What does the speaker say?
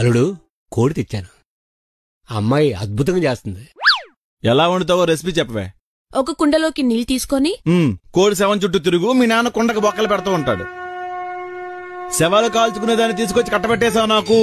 అల్లుడు కోడి తెచ్చాను అమ్మాయి అద్భుతంగా చేస్తుంది ఎలా వండుతావో రెసిపీ చెప్పవే ఒక కుండలోకి నీళ్ళు తీసుకొని కోడి శవం చుట్టూ తిరుగు మీ నాన్న కుండకు బొక్కలు పెడుతూ ఉంటాడు శవాలు కాల్చుకునే దాన్ని తీసుకొచ్చి కట్టబెట్టేశావు నాకు